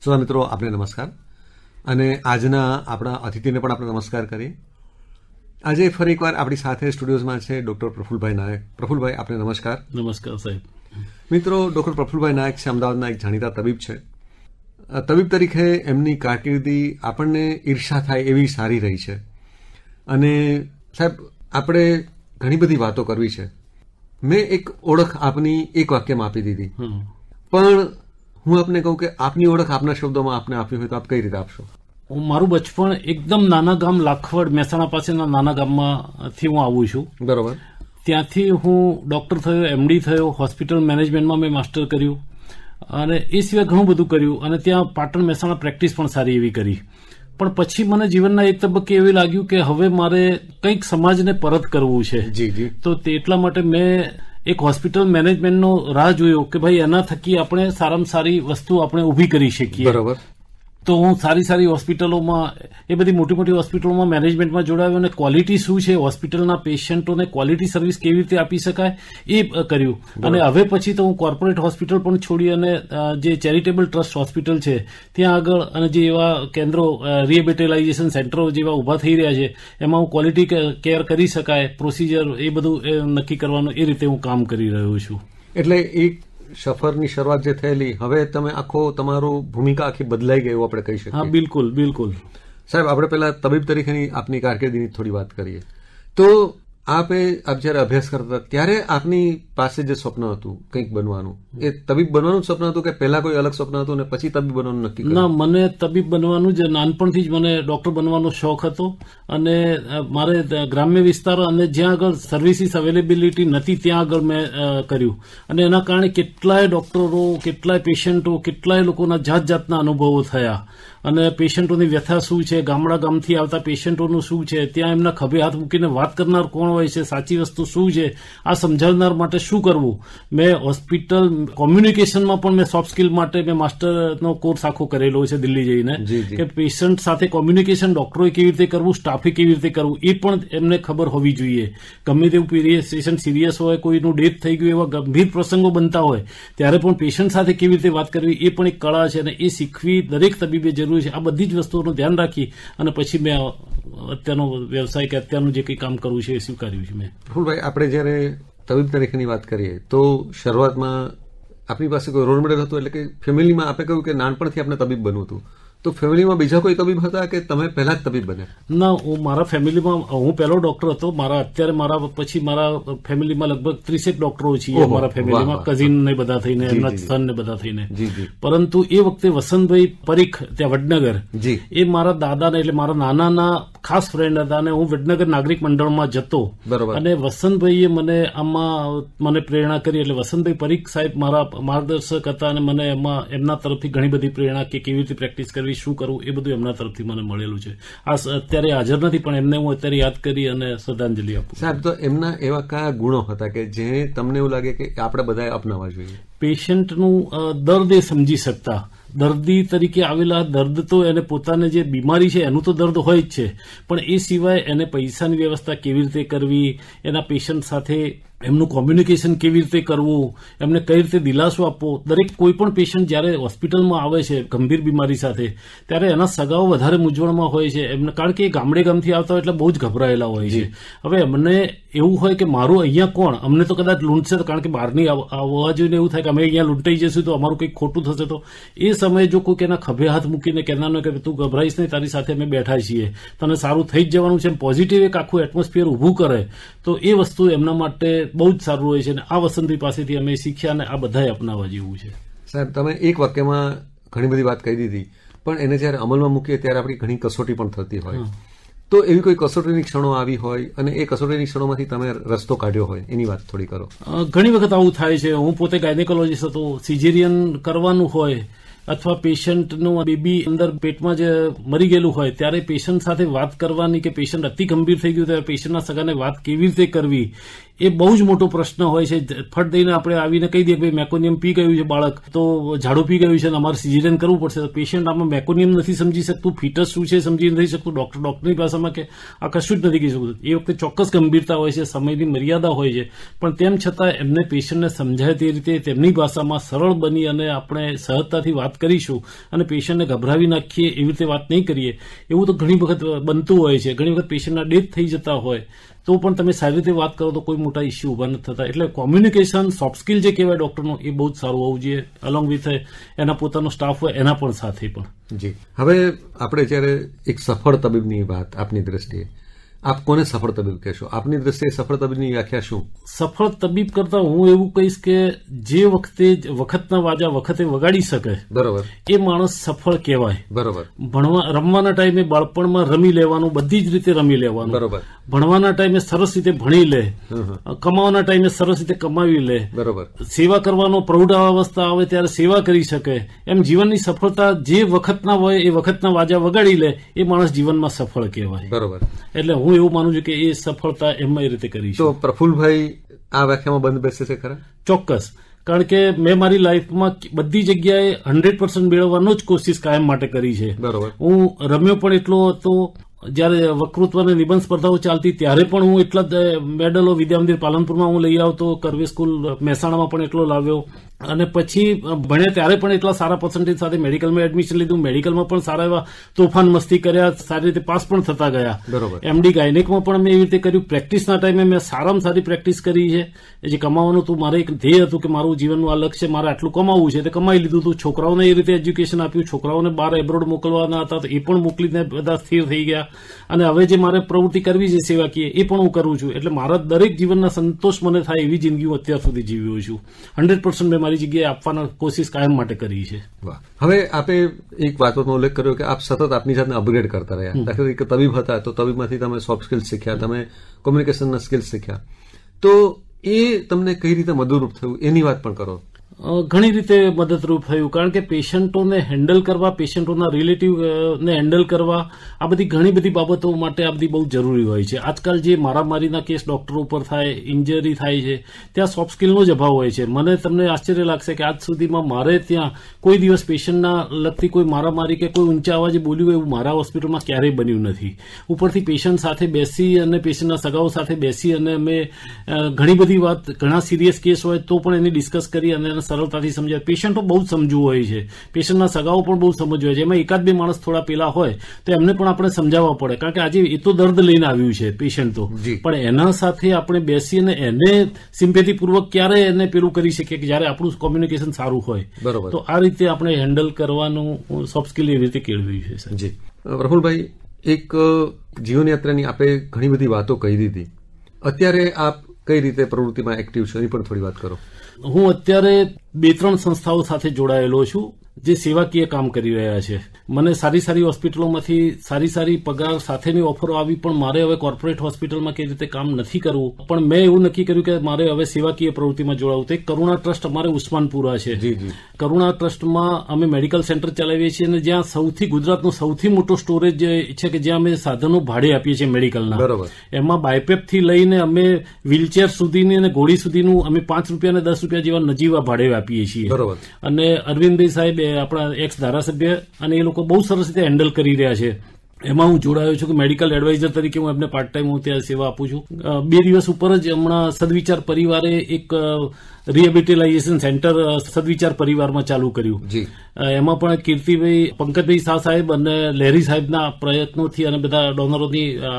શ્રોતા મિત્રો આપને નમસ્કાર અને આજના આપણા અતિથિને પણ આપણે નમસ્કાર કરીએ આજે ફરી એકવાર આપણી સાથે સ્ટુડિયોઝમાં છે ડૉક્ટર પ્રફુલભાઈ નાયક પ્રફુલભાઈ આપને નમસ્કાર નમસ્કાર સાહેબ મિત્રો ડૉક્ટર પ્રફુલભાઈ નાયક છે અમદાવાદના એક જાણીતા તબીબ છે તબીબ તરીકે એમની કારકિર્દી આપણને ઈર્ષા થાય એવી સારી રહી છે અને સાહેબ આપણે ઘણી બધી વાતો કરવી છે મેં એક ઓળખ આપની એક વાક્યમાં આપી દીધી પણ હું આપને કહું કે આપની ઓળખ આપના શબ્દોમાં આપને આપવી હોય તો આપ કઈ રીતે આપશો હું મારું બચપણ એકદમ નાના ગામ લાખવડ મહેસાણા પાસેના નાના ગામમાંથી હું આવું છું બરોબર ત્યાંથી હું ડોક્ટર થયો એમડી થયો હોસ્પિટલ મેનેજમેન્ટમાં મેં માસ્ટર કર્યું અને એ સિવાય ઘણું બધું કર્યું અને ત્યાં પાટણ મહેસાણા પ્રેક્ટિસ પણ સારી એવી કરી પણ પછી મને જીવનના એક તબક્કે એવી લાગ્યું કે હવે મારે કંઈક સમાજને પરત કરવું છે જી જી તો તે એટલા માટે મેં એક હોસ્પિટલ મેનેજમેન્ટનો રાહ જોયો કે ભાઈ એના થકી આપણે સારામાં સારી વસ્તુ આપણે ઊભી કરી શકીએ બરાબર તો હું સારી સારી હોસ્પિટલોમાં એ બધી મોટી મોટી હોસ્પિટલોમાં મેનેજમેન્ટમાં જોડાયો અને ક્વોલિટી શું છે હોસ્પિટલના પેશન્ટોને ક્વોલિટી સર્વિસ કેવી રીતે આપી શકાય એ કર્યું અને હવે પછી તો હું કોર્પોરેટ હોસ્પિટલ પણ છોડી અને જે ચેરિટેબલ ટ્રસ્ટ હોસ્પિટલ છે ત્યાં આગળ અને જે એવા કેન્દ્રો રિહેબિટેલાઇઝેશન સેન્ટરો જેવા ઊભા થઈ રહ્યા છે એમાં હું ક્વોલિટી કેર કરી શકાય પ્રોસિજર એ બધું નક્કી કરવાનું એ રીતે હું કામ કરી રહ્યો છું એટલે એક સફરની શરૂઆત જે થયેલી હવે તમે આખો તમારું ભૂમિકા આખી બદલાઈ ગઈ આપણે કહી શકીએ હા બિલકુલ બિલકુલ સાહેબ આપણે પહેલા તબીબ તરીકેની આપની કારકિર્દીની થોડી વાત કરીએ તો આપે આપ જ્યારે અભ્યાસ કરતા હતા ત્યારે આપની પાસે જે સ્વપ્ન હતું કંઈક બનવાનું એ તબીબ બનવાનું સ્વપ્ન હતું કે પહેલા કોઈ અલગ સ્વપ્ન હતું અને પછી તબીબ બનવાનું નક્કી ના મને તબીબ બનવાનું જે નાનપણથી જ મને ડોક્ટર બનવાનો શોખ હતો અને મારે ગ્રામ્ય વિસ્તાર અને જ્યાં આગળ સર્વિસીસ અવેલેબિલિટી નથી ત્યાં આગળ મેં કર્યું અને એના કારણે કેટલાય ડોક્ટરો કેટલાય પેશન્ટો કેટલાય લોકોના જાત જાતના અનુભવો થયા અને પેશન્ટોની વ્યથા શું છે ગામડા ગામથી આવતા પેશન્ટોનું શું છે ત્યાં એમના ખભે હાથ મૂકીને વાત કરનાર કોણ હોય છે સાચી વસ્તુ શું છે આ સમજાવનાર માટે શું કરવું મેં હોસ્પિટલ કોમ્યુનિકેશનમાં પણ મેં સોફ્ટ સ્કિલ માટે મેં માસ્ટરનો કોર્સ આખો કરેલો છે દિલ્હી જઈને કે પેશન્ટ સાથે કોમ્યુનિકેશન ડોક્ટરોએ કેવી રીતે કરવું સ્ટાફે કેવી રીતે કરવું એ પણ એમને ખબર હોવી જોઈએ ગમે તેવું પેશન્ટ સિરિયસ હોય કોઈનું ડેથ થઈ ગયું એવા ગંભીર પ્રસંગો બનતા હોય ત્યારે પણ પેશન્ટ સાથે કેવી રીતે વાત કરવી એ પણ એક કળા છે અને એ શીખવી દરેક તબીબે જરૂર જરૂરી છે આ બધી જ વસ્તુઓનું ધ્યાન રાખી અને પછી મેં અત્યારનો વ્યવસાય કે અત્યારનું જે કંઈ કામ કરવું છે એ સ્વીકાર્યું છે મેં રાહુલભાઈ આપણે જ્યારે તબીબ તરીકેની વાત કરીએ તો શરૂઆતમાં આપણી પાસે કોઈ રોલ મોડેલ હતું એટલે કે ફેમિલીમાં આપણે કહ્યું કે નાનપણથી આપણે તબીબ બનવું હતું તો ફેમિલીમાં બીજા કોઈ તબીબ હતા કે તમે પહેલા જ તબીબ બન્યા ના હું મારા ફેમિલીમાં હું પહેલો ડોક્ટર હતો મારા અત્યારે મારા પછી મારા ફેમિલીમાં લગભગ ત્રીસેક ડોક્ટરો છીએ મારા ફેમિલીમાં કઝિન ને બધા થઈને એમના સન ને બધા થઈને પરંતુ એ વખતે વસંતભાઈ પરીખ ત્યાં વડનગર એ મારા દાદાને એટલે મારા નાનાના ખાસ ફ્રેન્ડ હતા અને હું વડનગર નાગરિક મંડળમાં જતો અને વસંતભાઈએ મને આમાં મને પ્રેરણા કરી એટલે વસંતભાઈ પરીખ સાહેબ મારા માર્ગદર્શક હતા અને મને એમાં એમના તરફથી ઘણી બધી પ્રેરણા કે કેવી રીતે પ્રેક્ટિસ કરવી શું કરવું એ બધું એમના તરફથી મને મળેલું છે આ અત્યારે હાજર નથી પણ એમને હું અત્યારે યાદ કરી અને શ્રદ્ધાંજલિ આપું સાહેબ તો એમના એવા કયા ગુણો હતા કે જે તમને એવું લાગે કે આપણે બધાએ અપનાવવા જોઈએ પેશન્ટનું દર્દ એ સમજી શકતા દર્દી તરીકે આવેલા દર્દ તો એને પોતાને જે બીમારી છે એનું તો દર્દ હોય જ છે પણ એ સિવાય એને પૈસાની વ્યવસ્થા કેવી રીતે કરવી એના પેશન્ટ સાથે એમનું કોમ્યુનિકેશન કેવી રીતે કરવું એમને કઈ રીતે દિલાસો આપવો દરેક કોઈપણ પેશન્ટ જ્યારે હોસ્પિટલમાં આવે છે ગંભીર બીમારી સાથે ત્યારે એના સગાઓ વધારે મૂંઝવણમાં હોય છે એમને કારણ કે એ ગામડે ગામથી આવતા હોય એટલે બહુ જ ગભરાયેલા હોય છે હવે એમને એવું હોય કે મારું અહીંયા કોણ અમને તો કદાચ લૂંટશે કારણ કે બહારની આવવા જોઈને એવું થાય કે અમે અહીંયા લૂંટાઈ જશું તો અમારું કંઈક ખોટું થશે તો એ સમયે જો કોઈ એના ખભે હાથ મૂકીને કહેનારનો કે તું ગભરાઈશ નહીં તારી સાથે અમે બેઠા છીએ તને સારું થઈ જ જવાનું છે પોઝિટિવ એક આખું એટમોસ્ફિયર ઊભું કરે તો એ વસ્તુ એમના માટે બહુ જ સારું હોય છે અને આ વસંતી પાસેથી અમે શીખ્યા અને આ બધાએ અપનાવવા જેવું છે સાહેબ તમે એક વાક્યમાં ઘણી બધી વાત કહી દીધી પણ એને જ્યારે અમલમાં મૂકીએ ત્યારે આપણી ઘણી કસોટી પણ થતી હોય તો એવી કોઈ કસોટીની ક્ષણો આવી હોય અને એ કસોટીની ક્ષણોમાંથી તમે રસ્તો કાઢ્યો હોય એની વાત થોડી કરો ઘણી વખત આવું થાય છે હું પોતે ગાયનેકોલોજીસ્ટ હતો સિઝેરિયન કરવાનું હોય અથવા પેશન્ટનું બેબી અંદર પેટમાં જે મરી ગયેલું હોય ત્યારે પેશન્ટ સાથે વાત કરવાની કે પેશન્ટ અતિ ગંભીર થઈ ગયું ત્યારે પેશન્ટના સગાને વાત કેવી રીતે કરવી એ બહુ જ મોટો પ્રશ્ન હોય છે ફટ દઈને આપણે આવીને કહી દઈએ ભાઈ મેકોનિયમ પી ગયું છે બાળક તો ઝાડુ પી ગયું છે અને અમારે સિઝેરિયન કરવું પડશે તો પેશન્ટ આમાં મેકોનિયમ નથી સમજી શકતું ફીટસ શું છે સમજી નથી શકતું ડોક્ટર ડોક્ટરની ભાષામાં કે આ કશું જ નથી કહી શકતું એ વખતે ચોક્કસ ગંભીરતા હોય છે સમયની મર્યાદા હોય છે પણ તેમ છતાં એમને પેશન્ટને સમજાય તે રીતે તેમની ભાષામાં સરળ બની અને આપણે સહજતાથી વાત વાત કરીશું અને પેશન્ટને ગભરાવી નાખીએ એવી રીતે વાત નહીં કરીએ એવું તો ઘણી વખત બનતું હોય છે ઘણી વખત પેશન્ટના ડેથ થઈ જતા હોય તો પણ તમે સારી રીતે વાત કરો તો કોઈ મોટા ઇસ્યુ ઊભા નથી થતા એટલે કોમ્યુનિકેશન સોફ્ટ સ્કિલ જે કહેવાય ડૉક્ટરનું એ બહુ જ સારું હોવું જોઈએ અલોંગ વિથ એના પોતાનો સ્ટાફ હોય એના પણ સાથે પણ જી હવે આપણે જ્યારે એક સફળ તબીબની વાત આપની દ્રષ્ટિએ આપ કોને સફળ તબીબ કહેશો આપની દ્રષ્ટિએ સફળ તબીબની વ્યાખ્યા શું સફળ તબીબ કરતા હું એવું કહીશ કે જે વખતે વખતના વાજા વખતે વગાડી શકે બરોબર એ માણસ સફળ કહેવાય બરોબર ભણવા રમવાના ટાઈમે બાળપણમાં રમી લેવાનું બધી જ રીતે રમી લેવાનું બરોબર ભણવાના ટાઈમે સરસ રીતે ભણી લે કમાવાના ટાઈમે સરસ રીતે કમાવી લે બરોબર સેવા કરવાનો પ્રૌઢાવસ્થા આવે ત્યારે સેવા કરી શકે એમ જીવનની સફળતા જે વખતના હોય એ વખતના વાજા વગાડી લે એ માણસ જીવનમાં સફળ કહેવાય બરોબર એટલે હું એવું માનું છું કે એ સફળતા એમાં એ રીતે કરી છે તો પ્રફુલભાઈ આ વ્યાખ્યામાં બંધ બેસે છે ખરા ચોક્કસ કારણ કે મેં મારી લાઈફમાં બધી જગ્યાએ હંડ્રેડ પર્સન્ટ મેળવવાનો જ કોશિશ કાયમ માટે કરી છે બરોબર હું રમ્યો પણ એટલો હતો જ્યારે વકૃત્વ અને નિબંધ સ્પર્ધાઓ ચાલતી ત્યારે પણ હું એટલા મેડલો વિદ્યામંદિર પાલનપુરમાં હું લઈ આવતો કરવી સ્કૂલ મહેસાણામાં પણ એટલો લાવ્યો અને પછી ભણ્યા ત્યારે પણ એટલા સારા પર્સન્ટેજ સાથે મેડિકલમાં એડમિશન લીધું મેડિકલમાં પણ સારા એવા તોફાન મસ્તી કર્યા સારી રીતે પાસ પણ થતા ગયા બરોબર એમડી ગાયનેકમાં પણ મેં એવી રીતે કર્યું પ્રેક્ટિસના ટાઈમે મેં સારામાં સારી પ્રેક્ટિસ કરી છે જે કમાવાનું હતું મારે એક ધ્યેય હતું કે મારું જીવનનું આ લક્ષ્ય મારે આટલું કમાવવું છે તે કમાઈ લીધું હતું છોકરાઓને એ રીતે એજ્યુકેશન આપ્યું છોકરાઓને બહાર એબ્રોડ મોકલવાના હતા તો એ પણ મોકલીને બધા સ્થિર થઈ ગયા અને હવે જે મારે પ્રવૃત્તિ કરવી છે સેવાકીય એ પણ હું કરું છું એટલે મારા દરેક જીવનના સંતોષ મને થાય એવી જિંદગી હું અત્યાર સુધી જીવ્યો છું હંડ્રેડ પર્સન્ટ મેં મારી જગ્યાએ આપવાના કોશિશ કાયમ માટે કરી છે હવે આપે એક વાતનો ઉલ્લેખ કર્યો કે આપ સતત આપની જાતને અપગ્રેડ કરતા રહ્યા દાખલા તરીકે તબીબ હતા તો તબીબમાંથી તમે સોફ્ટ સ્કિલ્સ શીખ્યા તમે કોમ્યુનિકેશનના સ્કિલ્સ શીખ્યા તો એ તમને કઈ રીતે મદદરૂપ થયું એની વાત પણ કરો ઘણી રીતે મદદરૂપ થયું કારણ કે પેશન્ટોને હેન્ડલ કરવા પેશન્ટોના રિલેટિવને હેન્ડલ કરવા આ બધી ઘણી બધી બાબતો માટે આ બધી બહુ જરૂરી હોય છે આજકાલ જે મારામારીના કેસ ડૉક્ટરો ઉપર થાય ઇન્જરી થાય છે ત્યાં સોફ્ટ સ્કિલનો જ અભાવ હોય છે મને તમને આશ્ચર્ય લાગશે કે આજ સુધીમાં મારે ત્યાં કોઈ દિવસ પેશન્ટના લગતી કોઈ મારામારી કે કોઈ ઊંચા અવાજે બોલ્યું એવું મારા હોસ્પિટલમાં ક્યારેય બન્યું નથી ઉપરથી પેશન્ટ સાથે બેસી અને પેશન્ટના સગાઓ સાથે બેસી અને અમે ઘણી બધી વાત ઘણા સિરિયસ કેસ હોય તો પણ એને ડિસ્કસ કરી અને સરળતાથી સમજાય પેશન્ટો બહુ સમજવું હોય છે પેશન્ટના સગાઓ પણ બહુ સમજવું હોય છે એમાં એકાદ બે માણસ થોડા પેલા હોય તો એમને પણ આપણે સમજાવવા પડે કારણ કે આજે એ તો દર્દ લઈને આવ્યું છે પેશન્ટ તો પણ એના સાથે આપણે બેસી અને એને સિમ્પેથીપૂર્વક ક્યારે એને પેલું કરી શકીએ કે જ્યારે આપણું કોમ્યુનિકેશન સારું હોય બરોબર તો આ રીતે આપણે હેન્ડલ કરવાનું સોફ્ટ સ્કિલ એવી રીતે કેળવ્યું છે જી રાહુલભાઈ એક જીવનયાત્રાની આપે ઘણી બધી વાતો કહી દીધી અત્યારે આપ કઈ રીતે પ્રવૃત્તિમાં એક્ટિવ છો એની પણ થોડી વાત કરો હું અત્યારે બે ત્રણ સંસ્થાઓ સાથે જોડાયેલો છું જે સેવાકીય કામ કરી રહ્યા છે મને સારી સારી હોસ્પિટલોમાંથી સારી સારી પગાર સાથેની ઓફરો આવી પણ મારે હવે કોર્પોરેટ હોસ્પિટલમાં કે રીતે કામ નથી કરવું પણ મેં એવું નક્કી કર્યું કે મારે હવે સેવાકીય પ્રવૃત્તિમાં જોડાવું તે કરુણા ટ્રસ્ટ અમારે ઉસ્માનપુરા છે કરુણા ટ્રસ્ટમાં અમે મેડિકલ સેન્ટર ચલાવીએ છીએ અને જ્યાં સૌથી ગુજરાતનું સૌથી મોટું સ્ટોરેજ છે કે જ્યાં અમે સાધનો ભાડે આપીએ છીએ મેડિકલના એમાં બાયપેપથી લઈને અમે વ્હીલચેર સુધીની અને ઘોડી સુધીનું અમે પાંચ રૂપિયા અને દસ રૂપિયા જેવા નજીવા ભાડે આપીએ છીએ અને અરવિંદભાઈ સાહેબે આપણા એક્સ ધારાસભ્ય અને એ લોકો બહુ સરસ રીતે હેન્ડલ કરી રહ્યા છે એમાં હું જોડાયો છું કે મેડિકલ એડવાઇઝર તરીકે હું એમને પાર્ટ ટાઈમ હું ત્યાં સેવા આપું છું બે દિવસ ઉપર જ હમણાં સદવિચાર પરિવારે એક રિહેબિલિટેલાઇઝેશન સેન્ટર સદવિચાર પરિવારમાં ચાલુ કર્યું એમાં પણ કીર્તિભાઈ પંકજભાઈ શાહ સાહેબ અને લહેરી સાહેબના પ્રયત્નોથી અને બધા ડોનરોની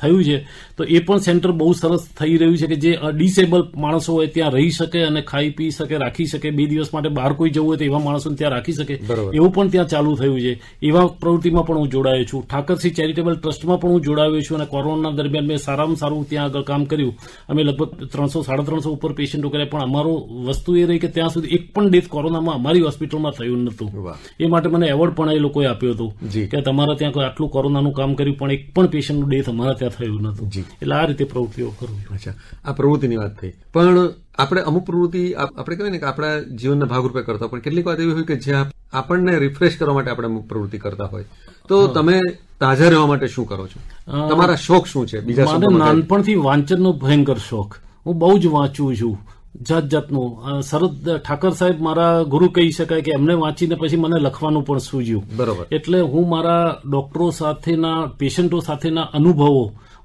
થયું છે તો એ પણ સેન્ટર બહુ સરસ થઈ રહ્યું છે કે જે ડિસેબલ માણસો હોય ત્યાં રહી શકે અને ખાઈ પી શકે રાખી શકે બે દિવસ માટે બહાર કોઈ જવું હોય તો એવા માણસોને ત્યાં રાખી શકે એવું પણ ત્યાં ચાલુ થયું છે એવા પ્રવૃત્તિમાં પણ હું જોડાયો છું ઠાકરસિંહ ચેરિટેબલ ટ્રસ્ટમાં પણ હું જોડાયો છું અને કોરોના દરમિયાન મેં સારામાં સારું ત્યાં આગળ કામ કર્યું અમે લગભગ ત્રણસો સાડા ત્રણસો ઉપર પેશન્ટો કર્યા પણ અમારું વસ્તુ એ રહી કે ત્યાં સુધી એક પણ ડેથ કોરોનામાં અમારી હોસ્પિટલમાં થયું નહોતું એ માટે મને એવોર્ડ પણ એ લોકોએ આપ્યો હતો કે તમારા ત્યાં કોઈ આટલું કોરોનાનું કામ કર્યું પણ એક પણ પેશન્ટનું ડેથ અમારા ત્યાં થયું નહોતું એટલે આ રીતે પ્રવૃત્તિઓ કરવી અચ્છા આ પ્રવૃત્તિની વાત થઈ પણ આપણે અમુક પ્રવૃત્તિ આપણે કહેવાય ને કે આપણા જીવનના ભાગરૂપે કરતા પણ કેટલીક વાત એવી હોય કે જે આપણને રિફ્રેશ કરવા માટે આપણે અમુક પ્રવૃત્તિ કરતા હોય તો તમે તાજા રહેવા માટે શું કરો છો તમારા શોખ શું છે બીજા નાનપણથી વાંચનનો ભયંકર શોખ હું બહુ જ વાંચું છું જાત જાતનું શરદ ઠાકર સાહેબ મારા ગુરુ કહી શકાય કે એમને વાંચીને પછી મને લખવાનું પણ સૂજ્યું બરોબર એટલે હું મારા ડોક્ટરો સાથેના પેશન્ટો સાથેના અનુભવો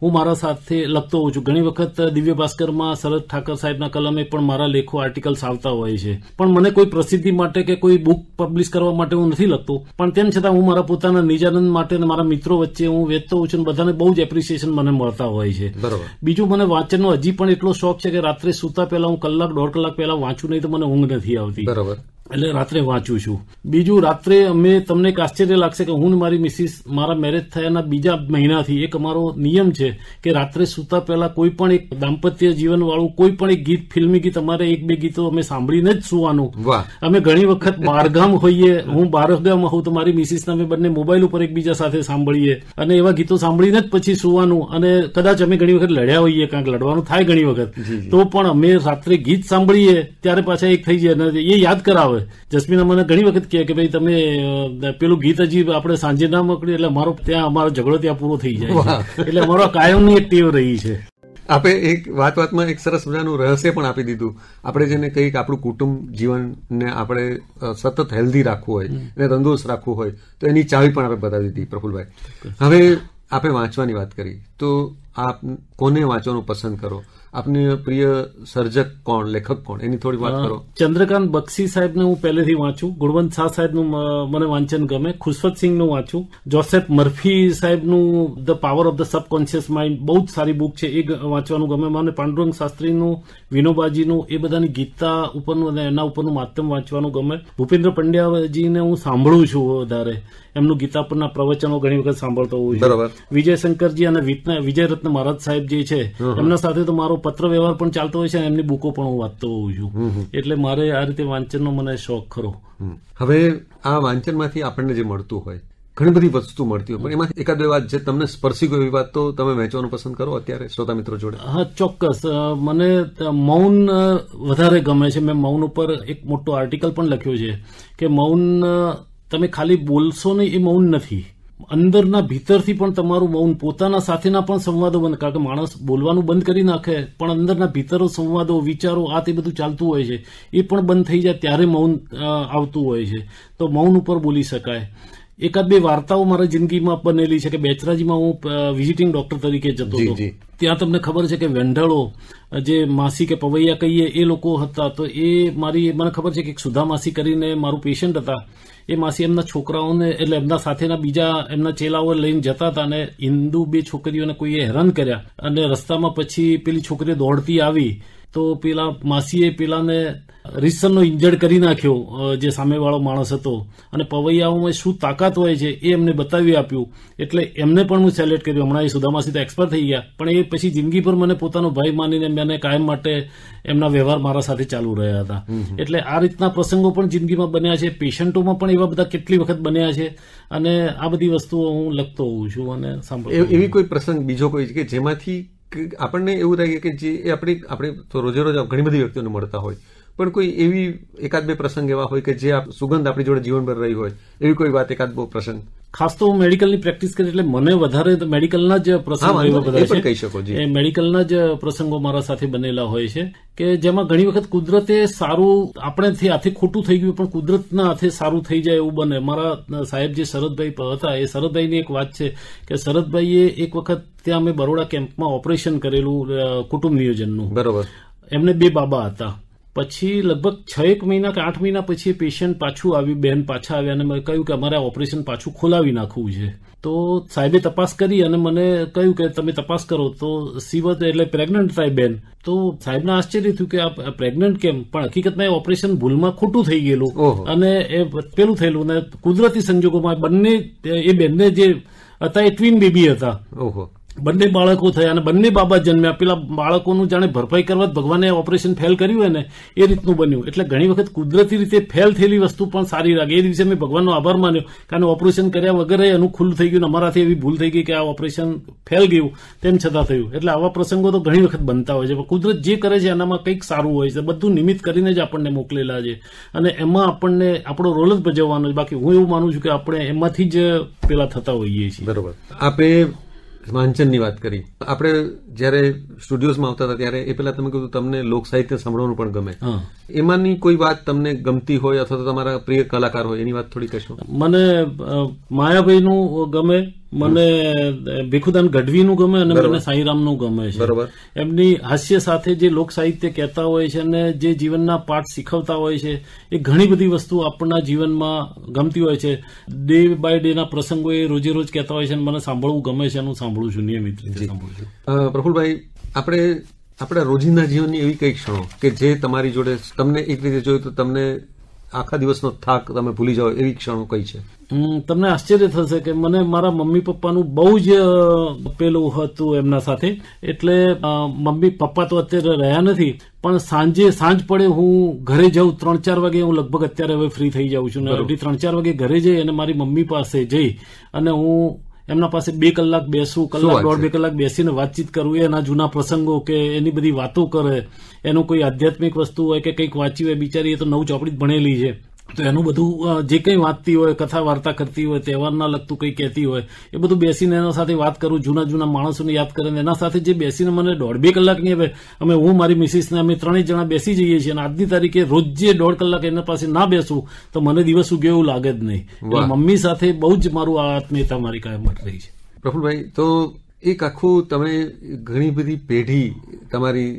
હું મારા સાથે લખતો હોઉં છું ઘણી વખત દિવ્ય ભાસ્કરમાં શરદ ઠાકર સાહેબના કલમે પણ મારા લેખો આર્ટિકલ્સ આવતા હોય છે પણ મને કોઈ પ્રસિદ્ધિ માટે કે કોઈ બુક પબ્લિશ કરવા માટે હું નથી લખતો પણ તેમ છતાં હું મારા પોતાના નિજાનંદ માટે અને મારા મિત્રો વચ્ચે હું વેચતો હોઉં છું અને બધાને બહુ જ એપ્રિસિએશન મને મળતા હોય છે બીજું મને વાંચનનો હજી પણ એટલો શોખ છે કે રાત્રે સૂતા પહેલા હું કલાક દોઢ કલાક પહેલા વાંચું નહીં તો મને ઊંઘ નથી આવતી બરાબર એટલે રાત્રે વાંચું છું બીજું રાત્રે અમે તમને એક આશ્ચર્ય લાગશે કે હું મારી મિસિસ મારા મેરેજ થયાના બીજા મહિનાથી એક અમારો નિયમ છે કે રાત્રે સૂતા પહેલા કોઈ પણ એક દાંપત્ય જીવનવાળું કોઈ પણ એક ગીત ફિલ્મી ગીત અમારે એક બે ગીતો અમે સાંભળીને જ સુવાનું અમે ઘણી વખત બારગામ હોઈએ હું બહારગામ હોઉં તો મારી મિસિસને અમે બંને મોબાઈલ ઉપર એકબીજા સાથે સાંભળીએ અને એવા ગીતો સાંભળીને જ પછી સુવાનું અને કદાચ અમે ઘણી વખત લડ્યા હોઈએ કાંઈક લડવાનું થાય ઘણી વખત તો પણ અમે રાત્રે ગીત સાંભળીએ ત્યારે પાછા એક થઈ જાય અને એ યાદ કરાવે આવે જસ્મીના મને ઘણી વખત કહે કે ભાઈ તમે પેલું ગીત હજી આપણે સાંજે ના મોકલી એટલે મારો ત્યાં અમારો ઝઘડો ત્યાં પૂરો થઈ જાય એટલે અમારો કાયમની એક ટેવ રહી છે આપે એક વાત વાતમાં એક સરસ મજાનું રહસ્ય પણ આપી દીધું આપણે જેને કહીએ કે આપણું કુટુંબ જીવનને આપણે સતત હેલ્ધી રાખવું હોય અને તંદુરસ્ત રાખવું હોય તો એની ચાવી પણ આપણે બતાવી દીધી પ્રફુલભાઈ હવે આપણે વાંચવાની વાત કરી તો આપ કોને વાંચવાનું પસંદ કરો આપને પ્રિય સર્જક કોણ લેખક કોણ એની થોડી વાત કરો ચંદ્રકાંત બક્ષી સાહેબને હું પહેલેથી વાંચું ગુણવંત શાહ સાહેબનું મને વાંચન ગમે ખુશવત સિંહનું વાંચું જોસેફ મર્ફી સાહેબનું the power of the subconscious mind બહુ જ સારી બુક છે એ વાંચવાનું ગમે મને પાંડુરંગ શાસ્ત્રીનું વિનોબાજીનું એ બધાની ગીતા ઉપરનું અને એના ઉપરનું માધ્યમ વાંચવાનું ગમે ભૂપેન્દ્ર પંડ્યાજીને હું સાંભળું છું વધારે એમનું ગીતા પરના પ્રવચનો ઘણી વખત સાંભળતો હોઉં છું વિજય શંકરજી અને વિજય રત્ન રત્ન મહારાજ સાહેબ જે છે એમના સાથે તો મારો પત્ર વ્યવહાર પણ ચાલતો હોય છે એમની બુકો પણ હું વાંચતો હોઉં છું એટલે મારે આ રીતે વાંચનનો મને શોખ ખરો હવે આ વાંચનમાંથી આપણને જે મળતું હોય ઘણી બધી વસ્તુ મળતી હોય પણ એમાંથી એકાદ બે વાત જે તમને સ્પર્શી ગયો એવી વાત તો તમે વેચવાનું પસંદ કરો અત્યારે શ્રોતા મિત્રો જોડે હા ચોક્કસ મને મૌન વધારે ગમે છે મેં મૌન ઉપર એક મોટો આર્ટિકલ પણ લખ્યો છે કે મૌન તમે ખાલી બોલશો નહીં એ મૌન નથી અંદરના ભીતરથી પણ તમારું મૌન પોતાના સાથેના પણ સંવાદો બંધ કારણ કે માણસ બોલવાનું બંધ કરી નાખે પણ અંદરના ભીતરો સંવાદો વિચારો આ તે બધું ચાલતું હોય છે એ પણ બંધ થઈ જાય ત્યારે મૌન આવતું હોય છે તો મૌન ઉપર બોલી શકાય એકાદ બે વાર્તાઓ મારા જિંદગીમાં બનેલી છે કે બેચરાજીમાં હું વિઝિટિંગ ડોક્ટર તરીકે જતો હતો ત્યાં તમને ખબર છે કે વેંઢળો જે માસી કે પવૈયા કહીએ એ લોકો હતા તો એ મારી મને ખબર છે કે સુધા માસી કરીને મારું પેશન્ટ હતા એ માસી એમના છોકરાઓને એટલે એમના સાથેના બીજા એમના ચેલાઓ લઈને જતા હતા અને હિન્દુ બે છોકરીઓને કોઈએ હેરાન કર્યા અને રસ્તામાં પછી પેલી છોકરી દોડતી આવી તો પેલા માસીએ પેલાને રિસનનો ઇન્જર્ડ કરી નાખ્યો જે સામેવાળો માણસ હતો અને પવૈયાઓમાં શું તાકાત હોય છે એ એમને બતાવી આપ્યું એટલે એમને પણ હું સેલેક્ટ કર્યું હમણાં એ સુદામાસી તો એક્સપર્ટ થઈ ગયા પણ એ પછી જિંદગી પર મને પોતાનો ભય માનીને મને કાયમ માટે એમના વ્યવહાર મારા સાથે ચાલુ રહ્યા હતા એટલે આ રીતના પ્રસંગો પણ જિંદગીમાં બન્યા છે પેશન્ટોમાં પણ એવા બધા કેટલી વખત બન્યા છે અને આ બધી વસ્તુઓ હું લખતો હોઉં છું અને સાંભળ એવી કોઈ પ્રસંગ બીજો કોઈ કે જેમાંથી કે આપણને એવું થાય કે જે એ આપણી આપણે રોજે રોજ ઘણી બધી વ્યક્તિઓને મળતા હોય પણ કોઈ એવી એકાદ બે પ્રસંગ એવા હોય કે જે સુગંધ આપણી જોડે જીવનભર રહી હોય એવી કોઈ વાત એકાદ બહુ પ્રસંગ ખાસ તો હું મેડિકલની પ્રેક્ટિસ કરી એટલે મને વધારે મેડિકલના જ પ્રસંગો પણ કહી શકો એ મેડિકલના જ પ્રસંગો મારા સાથે બનેલા હોય છે કે જેમાં ઘણી વખત કુદરતે સારું આપણેથી હાથે ખોટું થઈ ગયું પણ કુદરતના હાથે સારું થઈ જાય એવું બને મારા સાહેબ જે શરદભાઈ હતા એ શરદભાઈની એક વાત છે કે શરદભાઈએ એક વખત ત્યાં અમે બરોડા કેમ્પમાં ઓપરેશન કરેલું કુટુંબ નિયોજનનું બરોબર એમને બે બાબા હતા પછી લગભગ છ એક મહિના કે આઠ મહિના પછી પેશન્ટ પાછું આવ્યું બેન પાછા આવ્યા અને મેં કહ્યું કે અમારે ઓપરેશન પાછું ખોલાવી નાખવું છે તો સાહેબે તપાસ કરી અને મને કહ્યું કે તમે તપાસ કરો તો સીવત એટલે પ્રેગ્નન્ટ થાય બેન તો સાહેબને આશ્ચર્ય થયું કે આ પ્રેગ્નન્ટ કેમ પણ હકીકતમાં એ ઓપરેશન ભૂલમાં ખોટું થઈ ગયેલું અને એ પેલું થયેલું અને કુદરતી સંજોગોમાં બંને એ બેનને જે હતા એ ટ્વીન બેબી હતા ઓહો બંને બાળકો થયા અને બંને બાબા જન્મ્યા પેલા બાળકોનું જાણે ભરપાઈ કરવા ભગવાને ઓપરેશન ફેલ કર્યું હોય ને એ રીતનું બન્યું એટલે ઘણી વખત કુદરતી રીતે ફેલ થયેલી વસ્તુ પણ સારી લાગે એ દિવસે મેં ભગવાનનો આભાર માન્યો કારણ ઓપરેશન કર્યા વગર એનું ખુલ્લું થઈ ગયું અમારાથી એવી ભૂલ થઈ ગઈ કે આ ઓપરેશન ફેલ ગયું તેમ છતાં થયું એટલે આવા પ્રસંગો તો ઘણી વખત બનતા હોય છે પણ કુદરત જે કરે છે એનામાં કંઈક સારું હોય છે બધું નિમિત્ત કરીને જ આપણને મોકલેલા છે અને એમાં આપણને આપણો રોલ જ ભજવવાનો છે બાકી હું એવું માનું છું કે આપણે એમાંથી જ પેલા થતા હોઈએ છીએ બરોબર આપણે વાંચનની વાત કરી આપણે જ્યારે સ્ટુડિયોઝમાં આવતા હતા ત્યારે એ પહેલા તમે કીધું તમને લોક સાહિત્ય સાંભળવાનું પણ ગમે એમાંની કોઈ વાત તમને ગમતી હોય અથવા તો તમારા પ્રિય કલાકાર હોય એની વાત થોડી કહેશો મને માયાભાઈનું ગમે મને ભીખુદાન ગઢવીનું ગમે અને મને સાંઈરામનું ગમે છે બરોબર એમની હાસ્ય સાથે જે લોક સાહિત્ય કહેતા હોય છે અને જે જીવનના પાઠ શીખવતા હોય છે એ ઘણી બધી વસ્તુ આપણના જીવનમાં ગમતી હોય છે ડે બાય ડે ના પ્રસંગો એ રોજે રોજ કહેતા હોય છે અને મને સાંભળવું ગમે છે એનું સાંભળું છું નિયમિત રીતે સાંભળું છું પ્રફુલભાઈ આપણે આપણા રોજિંદા જીવનની એવી કઈ ક્ષણો કે જે તમારી જોડે તમને એક રીતે જોયું તો તમને આખા દિવસનો થાક તમે ભૂલી જાઓ એવી ક્ષણો કઈ છે તમને આશ્ચર્ય થશે કે મને મારા મમ્મી પપ્પાનું બહુ જ પેલું હતું એમના સાથે એટલે મમ્મી પપ્પા તો અત્યારે રહ્યા નથી પણ સાંજે સાંજ પડે હું ઘરે જાઉં ત્રણ ચાર વાગે હું લગભગ અત્યારે હવે ફ્રી થઈ જાઉં છું ને ત્રણ ચાર વાગે ઘરે જઈ અને મારી મમ્મી પાસે જઈ અને હું એમના પાસે બે કલાક બેસવું કલાક દોઢ બે કલાક બેસીને વાતચીત કરવી એના જૂના પ્રસંગો કે એની બધી વાતો કરે એનું કોઈ આધ્યાત્મિક વસ્તુ હોય કે કંઈક વાંચ્યું હોય બિચારી એ તો નવ ચોપડી જ ભણેલી છે તો એનું બધું જે કંઈ વાંચતી હોય કથા વાર્તા કરતી હોય તહેવારના લગતું કંઈ કહેતી હોય એ બધું બેસીને એના સાથે વાત કરું જૂના જૂના માણસોને યાદ કરીને એના સાથે જે બેસીને મને દોઢ બે કલાકની હવે અમે હું મારી મિસિસને અમે ત્રણેય જણા બેસી જઈએ છીએ અને આજની તારીખે રોજ જે દોઢ કલાક એના પાસે ના બેસું તો મને દિવસ ઉગ્યો એવું લાગે જ નહીં એટલે મમ્મી સાથે બહુ જ મારું આ આત્મીયતા મારી કાયમ રહી છે પ્રફુલભાઈ તો એક આખું તમે ઘણી બધી પેઢી તમારી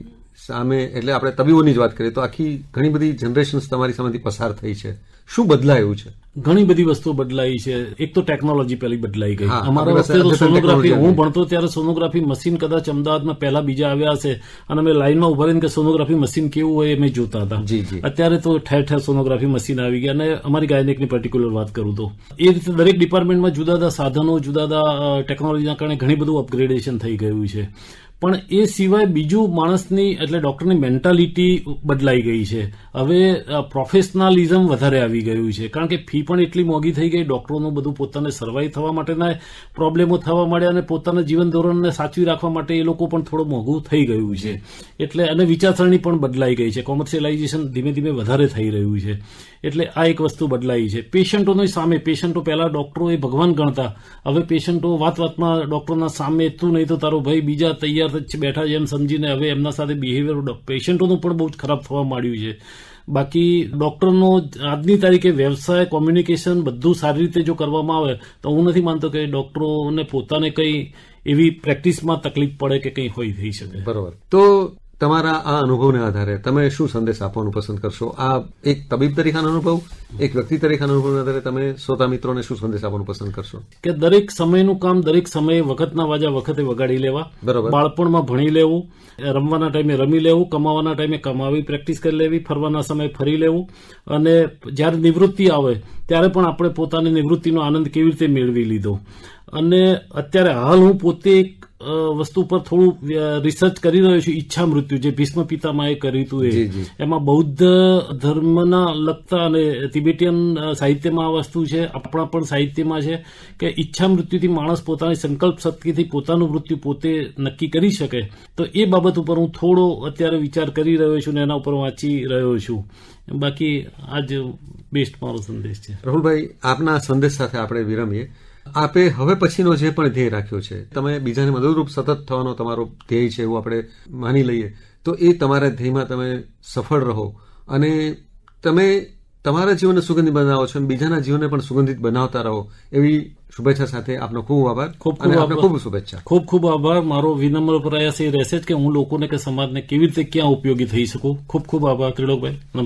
સામે એટલે આપણે તબીબોની જ વાત કરીએ તો આખી ઘણી બધી જનરેશન તમારી સામેથી પસાર થઈ છે શું બદલાયું છે ઘણી બધી વસ્તુઓ બદલાઈ છે એક તો ટેકનોલોજી પહેલી બદલાઈ ગઈ અમારા વખતે સોનોગ્રાફી હું ભણતો ત્યારે સોનોગ્રાફી મશીન કદાચ અમદાવાદમાં પહેલા બીજા આવ્યા હશે અને અમે લાઇનમાં ઉભા રહીને કે સોનોગ્રાફી મશીન કેવું હોય અમે જોતા હતા અત્યારે તો ઠેર ઠેર સોનોગ્રાફી મશીન આવી ગયા અને અમારી ગાયનેકની પર્ટિક્યુલર વાત કરું તો એ રીતે દરેક ડિપાર્ટમેન્ટમાં જુદા જુદા સાધનો જુદા જુદા ટેકનોલોજીના કારણે ઘણી બધું અપગ્રેડેશન થઈ ગયું છે પણ એ સિવાય બીજું માણસની એટલે ડૉક્ટરની મેન્ટાલિટી બદલાઈ ગઈ છે હવે પ્રોફેશનાલિઝમ વધારે આવી ગયું છે કારણ કે ફી પણ એટલી મોંઘી થઈ ગઈ ડૉક્ટરોનું બધું પોતાને સર્વાઈવ થવા માટેના પ્રોબ્લેમો થવા માંડ્યા અને પોતાના જીવન ધોરણને સાચવી રાખવા માટે એ લોકો પણ થોડું મોંઘું થઈ ગયું છે એટલે અને વિચારસરણી પણ બદલાઈ ગઈ છે કોમર્શિયલાઇઝેશન ધીમે ધીમે વધારે થઈ રહ્યું છે એટલે આ એક વસ્તુ બદલાઈ છે પેશન્ટોની સામે પેશન્ટો પહેલાં ડૉક્ટરો એ ભગવાન ગણતા હવે પેશન્ટો વાત વાતમાં ડૉક્ટરના સામે તું નહીં તો તારો ભાઈ બીજા તૈયાર જ બેઠા છે એમ સમજીને હવે એમના સાથે બિહેવિયર પેશન્ટોનું પણ બહુ જ ખરાબ થવા માંડ્યું છે બાકી ડૉક્ટરનો આજની તારીખે વ્યવસાય કોમ્યુનિકેશન બધું સારી રીતે જો કરવામાં આવે તો હું નથી માનતો કે ડૉક્ટરોને પોતાને કંઈ એવી પ્રેક્ટિસમાં તકલીફ પડે કે કંઈ હોય થઈ શકે બરાબર તો તમારા આ અનુભવને આધારે તમે શું સંદેશ આપવાનું પસંદ કરશો આ એક તબીબ તરીકેનો અનુભવ એક વ્યક્તિ તરીકેનો અનુભવના આધારે તમે શ્રોતા મિત્રોને શું સંદેશ આપવાનું પસંદ કરશો કે દરેક સમયનું કામ દરેક સમયે વખતના વાજા વખતે વગાડી લેવા બરોબર બાળપણમાં ભણી લેવું રમવાના ટાઈમે રમી લેવું કમાવાના ટાઈમે કમાવી પ્રેક્ટિસ કરી લેવી ફરવાના સમયે ફરી લેવું અને જ્યારે નિવૃત્તિ આવે ત્યારે પણ આપણે પોતાની નિવૃત્તિનો આનંદ કેવી રીતે મેળવી લીધો અને અત્યારે હાલ હું પોતે એક વસ્તુ પર થોડું રિસર્ચ કરી રહ્યો છું ઈચ્છા મૃત્યુ જે ભીષ્મ પિતામાએ કર્યું હતું એ એમાં બૌદ્ધ ધર્મના લગતા અને તિબેટીયન સાહિત્યમાં આ વસ્તુ છે આપણા પણ સાહિત્યમાં છે કે ઈચ્છા મૃત્યુથી માણસ પોતાની સંકલ્પ શક્તિથી પોતાનું મૃત્યુ પોતે નક્કી કરી શકે તો એ બાબત ઉપર હું થોડો અત્યારે વિચાર કરી રહ્યો છું અને એના ઉપર વાંચી રહ્યો છું બાકી આ જ બેસ્ટ મારો સંદેશ છે રાહુલભાઈ આપના સંદેશ સાથે આપણે વિરમીએ આપે હવે પછીનો જે પણ ધ્યેય રાખ્યો છે તમે બીજાને મદદરૂપ સતત થવાનો તમારો ધ્યેય છે એવું આપણે માની લઈએ તો એ તમારા ધ્યેયમાં તમે સફળ રહો અને તમે તમારા જીવનને સુગંધિત બનાવો છો અને બીજાના જીવનને પણ સુગંધિત બનાવતા રહો એવી શુભેચ્છા સાથે આપનો ખૂબ આભાર ખૂબ અને આપનો ખૂબ શુભેચ્છા ખૂબ ખૂબ આભાર મારો વિનમ્ર પ્રયાસ એ રહેશે કે હું લોકોને કે સમાજને કેવી રીતે ક્યાં ઉપયોગી થઈ શકું ખૂબ ખૂબ આભાર ત્રિલોકભાઈ નમસ્કાર